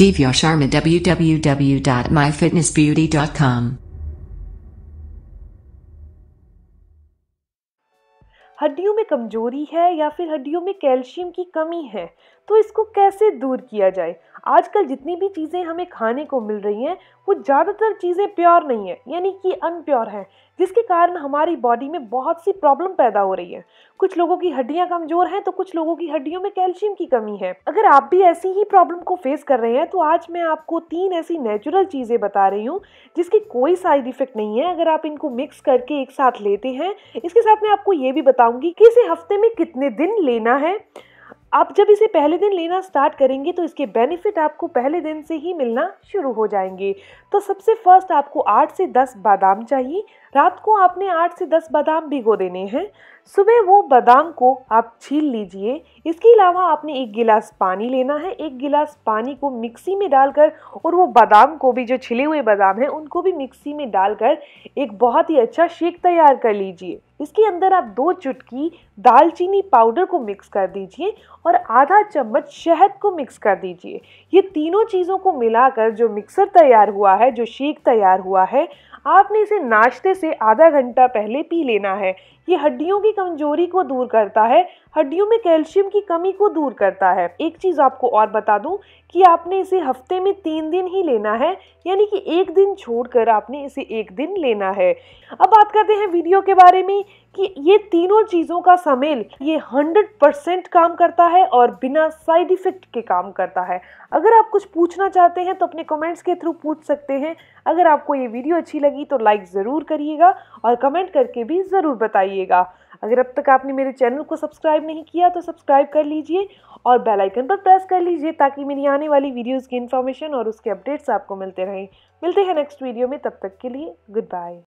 Divya Sharma www.myfitnessbeauty.com हड्डियों में कमजोरी है या फिर हड्डियों में कैल्शियम की कमी है तो इसको कैसे दूर किया जाए आजकल जितनी भी चीज़ें हमें खाने को मिल रही हैं वो ज़्यादातर चीज़ें प्योर नहीं है यानी कि अनप्योर हैं जिसके कारण हमारी बॉडी में बहुत सी प्रॉब्लम पैदा हो रही है कुछ लोगों की हड्डियाँ कमज़ोर हैं तो कुछ लोगों की हड्डियों में कैल्शियम की कमी है अगर आप भी ऐसी ही प्रॉब्लम को फेस कर रहे हैं तो आज मैं आपको तीन ऐसी नेचुरल चीज़ें बता रही हूँ जिसकी कोई साइड इफेक्ट नहीं है अगर आप इनको मिक्स करके एक साथ लेते हैं इसके साथ मैं आपको ये भी बताऊँगी कि इसे हफ्ते में कितने दिन लेना है आप जब इसे पहले दिन लेना स्टार्ट करेंगे तो इसके बेनिफिट आपको पहले दिन से ही मिलना शुरू हो जाएंगे तो सबसे फर्स्ट आपको आठ से दस बादाम चाहिए रात को आपने आठ से दस बादाम भिगो देने हैं सुबह वो बादाम को आप छील लीजिए इसके अलावा आपने एक गिलास पानी लेना है एक गिलास पानी को मिक्सी में डालकर और वो बादाम को भी जो छिले हुए बादाम हैं उनको भी मिक्सी में डालकर एक बहुत ही अच्छा शेक तैयार कर लीजिए इसके अंदर आप दो चुटकी दालचीनी पाउडर को मिक्स कर दीजिए और आधा चम्मच शहद को मिक्स कर दीजिए ये तीनों चीज़ों को मिलाकर जो मिक्सर तैयार हुआ है जो शेक तैयार हुआ है आपने इसे नाश्ते से आधा घंटा पहले पी लेना है ये हड्डियों की कमजोरी को दूर करता है हड्डियों में कैल्शियम की कमी को दूर करता है एक चीज़ आपको और बता दूं कि आपने इसे हफ्ते में तीन दिन ही लेना है यानी कि एक दिन छोड़कर आपने इसे एक दिन लेना है अब बात करते हैं वीडियो के बारे में कि ये तीनों चीज़ों का समेल ये हंड्रेड परसेंट काम करता है और बिना साइड इफ़ेक्ट के काम करता है अगर आप कुछ पूछना चाहते हैं तो अपने कमेंट्स के थ्रू पूछ सकते हैं अगर आपको ये वीडियो अच्छी लगी लगी तो लाइक ज़रूर करिएगा और कमेंट करके भी ज़रूर बताइएगा अगर अब तक आपने मेरे चैनल को सब्सक्राइब नहीं किया तो सब्सक्राइब कर लीजिए और बेल आइकन पर प्रेस कर लीजिए ताकि मेरी आने वाली वीडियोस की इन्फॉर्मेशन और उसके अपडेट्स आपको मिलते रहें मिलते हैं नेक्स्ट वीडियो में तब तक के लिए गुड बाय